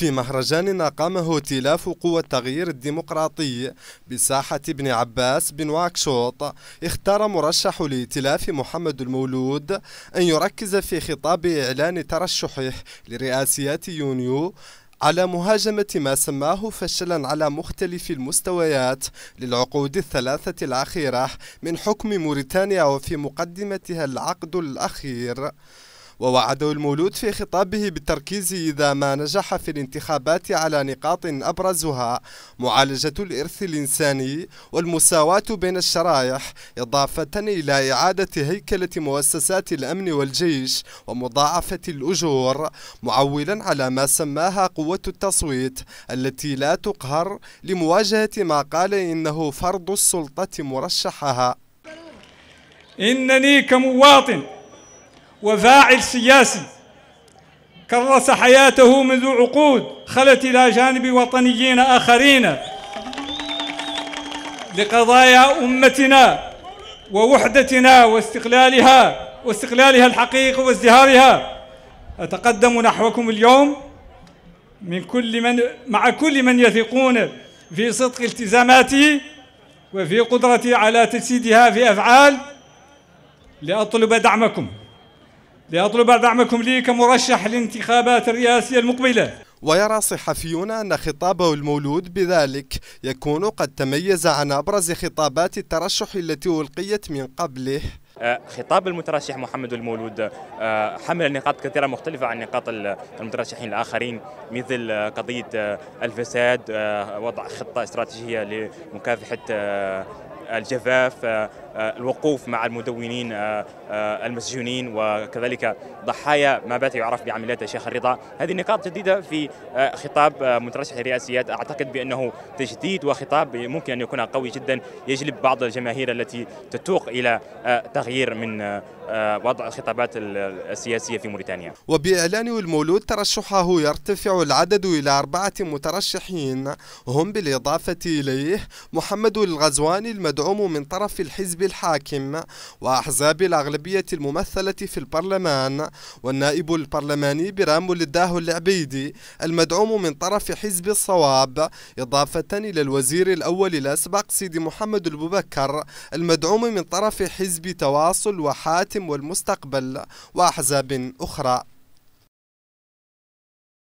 في مهرجان أقامه ائتلاف قوى التغيير الديمقراطي بساحة ابن عباس بن واكشوط اختار مرشح الائتلاف محمد المولود أن يركز في خطاب إعلان ترشحه لرئاسيات يونيو على مهاجمة ما سماه فشلا على مختلف المستويات للعقود الثلاثة الأخيرة من حكم موريتانيا وفي مقدمتها العقد الأخير ووعده المولود في خطابه بالتركيز إذا ما نجح في الانتخابات على نقاط أبرزها معالجة الإرث الإنساني والمساواة بين الشرائح إضافة إلى إعادة هيكلة مؤسسات الأمن والجيش ومضاعفة الأجور معولا على ما سماها قوة التصويت التي لا تقهر لمواجهة ما قال إنه فرض السلطة مرشحها إنني كمواطن وفاعل سياسي كرس حياته منذ عقود خلت إلى جانب وطنيين آخرين لقضايا أمتنا ووحدتنا واستقلالها واستقلالها الحقيقي وازدهارها أتقدم نحوكم اليوم من كل من مع كل من يثقون في صدق التزاماتي وفي قدرتي على تجسيدها في أفعال لأطلب دعمكم لأطلب دعمكم لي كمرشح للانتخابات الرئاسية المقبلة ويرى صحفيون أن خطابه المولود بذلك يكون قد تميز عن أبرز خطابات الترشح التي ألقيت من قبله أه، خطاب المترشح محمد المولود أه، حمل نقاط كثيرة مختلفة عن نقاط المترشحين الآخرين مثل أه، قضية الفساد وضع خطة استراتيجية لمكافحة الجفاف آه، آه، الوقوف مع المدونين آه، المسجونين وكذلك ضحايا ما بات يعرف بعمليات الشيخ الرضا هذه نقاط جديدة في خطاب مترشح الرئاسيات أعتقد بأنه تجديد وخطاب ممكن أن يكون قوي جدا يجلب بعض الجماهير التي تتوق إلى تغيير من وضع الخطابات السياسية في موريتانيا وبإعلانه المولود ترشحه يرتفع العدد إلى أربعة مترشحين هم بالإضافة إليه محمد الغزواني المدعو تدعم من طرف الحزب الحاكم وأحزاب الأغلبية الممثلة في البرلمان والنائب البرلماني برام الداه العبيدي المدعوم من طرف حزب الصواب إضافة إلى الوزير الأول الأسبق سيدي محمد الببكر المدعوم من طرف حزب تواصل وحاتم والمستقبل وأحزاب أخرى